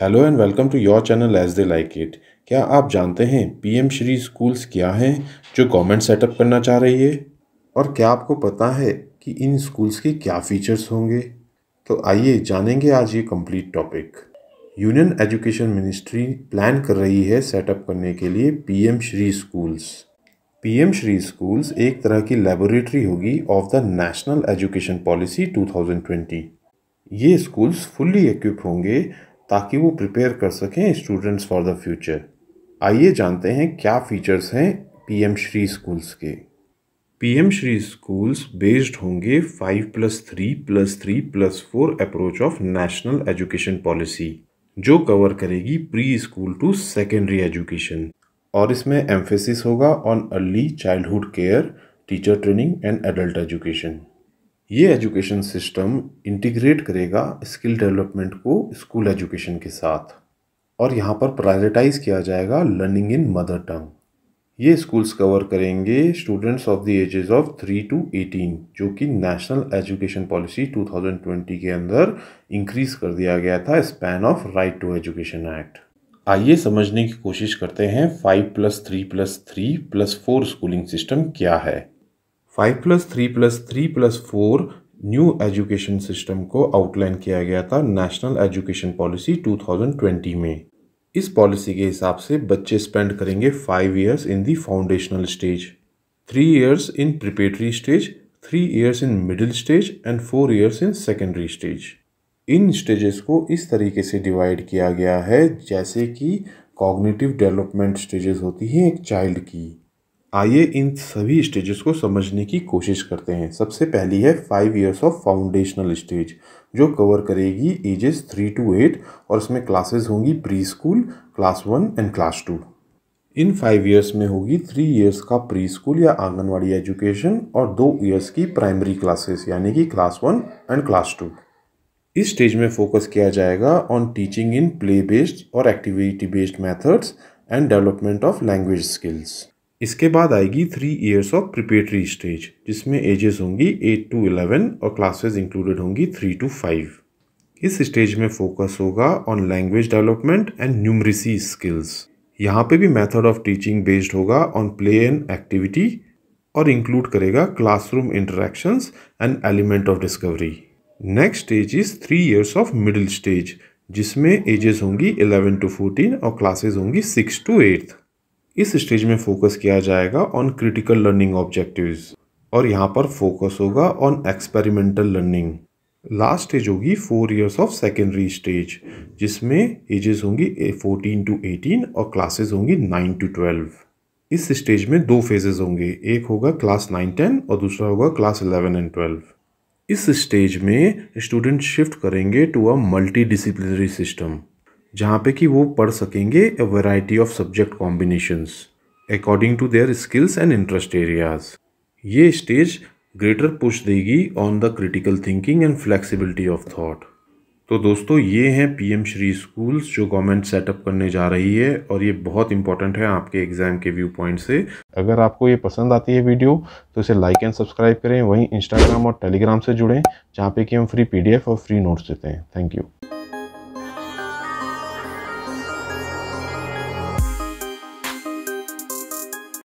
hello and welcome to your channel as they like it क्या आप जानते हैं पीएम श्री स्कूल्स क्या हैं जो गवर्नमेंट सेटअप करना चाह रही है और क्या आपको पता है कि इन स्कूल्स के क्या फीचर्स होंगे तो आइए जानेंगे आज ये complete topic union education ministry plan कर रही है सेटअप करने के लिए P Shri schools P Shri schools एक तरह की लेबोरेटरी होगी of the national education policy 2020 ये स्कूल्स फुल्ली इक्विप होंगे ताकि वो प्रिपेयर कर सकें स्टूडेंट्स फॉर द फ्यूचर आइए जानते हैं क्या फीचर्स हैं पीएम श्री स्कूल्स के पीएम श्री स्कूल्स बेस्ड होंगे five plus three plus three plus four approach of national education policy जो कवर करेगी pre school to secondary education और इसमें एम्फेसिस होगा on early childhood care teacher training and adult education ये education system integrate करेगा skill development को school education के साथ और यहाँ पर प्रायोरिटाइज किया जाएगा लर्निंग इन मदर टंग ये स्कूल्स कवर करेंगे students of the ages of three to eighteen जो कि नेशनल एजुकेशन पॉलिसी 2020 के अंदर इंक्रीज कर दिया गया था span of right to education act आइए समझने की कोशिश करते हैं five plus three plus three plus four schooling system क्या है five plus three plus three plus four new education system को आउटलाइन किया गया था नेशनल एजुकेशन पॉलिसी 2020 में इस पॉलिसी के हिसाब से बच्चे स्पेंड करेंगे five years in the foundational stage three years in preparatory stage three years in middle stage and four years in secondary stage इन स्टेजेस को इस तरीके से डिवाइड किया गया है जैसे कि कॉग्निटिव डेवलपमेंट स्टेजेस होती हैं एक चाइल्ड की आइए इन सभी स्टेजेस को समझने की कोशिश करते हैं सबसे पहली है five years of foundational stage जो कवर करेगी एजेस थ्री टू एट और इसमें क्लासेस होंगी pre school class one and class two in five years में होगी थ्री इयर्स का प्री स्कूल या आंगनवाड़ी एजुकेशन और दो इयर्स की प्राइमरी क्लासेस यानी कि class one and class two इस स्टेज में फोकस किया जाएगा on teaching in play based और activity based methods and development of language skills इसके बाद आएगी three years of preparatory stage जिसमें एजेस होंगी एट टू इलेवन और क्लासेस इंक्लूडेड होंगी थ्री टू फाइव इस स्टेज में फोकस होगा on language development and numeracy skills यहाँ पे भी मेथड ऑफ टीचिंग बेस्ड होगा ऑन प्ले एंड एक्टिविटी और इंक्लूड करेगा classroom interactions and element of discovery next stage is three years of middle stage जिसमें ages होंगी eleven to fourteen और classes होंगी सिक्स टू एट्थ इस stage में focus किया जाएगा ऑन क्रिटिकल लर्निंग ऑब्जेक्टिव्स और यहाँ पर फोकस होगा on experimental learning last stage होगी four years of secondary stage जिसमें एजेस होंगी फोर्टीन टू एटीन और क्लासेस होंगी नाइन टू ट्वेल्व इस स्टेज में दो फेजेज होंगे एक होगा क्लास नाइन टेन और दूसरा होगा क्लास इलेवन एंड ट्वेल्व इस स्टेज में स्टूडेंट शिफ्ट करेंगे to a multi disciplinary system जहाँ पे कि वो पढ़ सकेंगे a variety of subject combinations according to their skills and interest areas ये स्टेज ग्रेटर पुश देगी on the critical thinking and flexibility of thought तो दोस्तों ये हैं पीएम श्री स्कूल्स जो गवर्नमेंट सेटअप करने जा रही है और ये बहुत इंपॉर्टेंट है आपके एग्जाम के व्यू पॉइंट से अगर आपको ये पसंद आती है वीडियो तो इसे लाइक एंड सब्सक्राइब करें वहीं इंस्टाग्राम और टेलीग्राम से जुड़ें जहाँ पे कि हम फ्री पीडीएफ और फ्री नोट्स देते हैं थैंक यू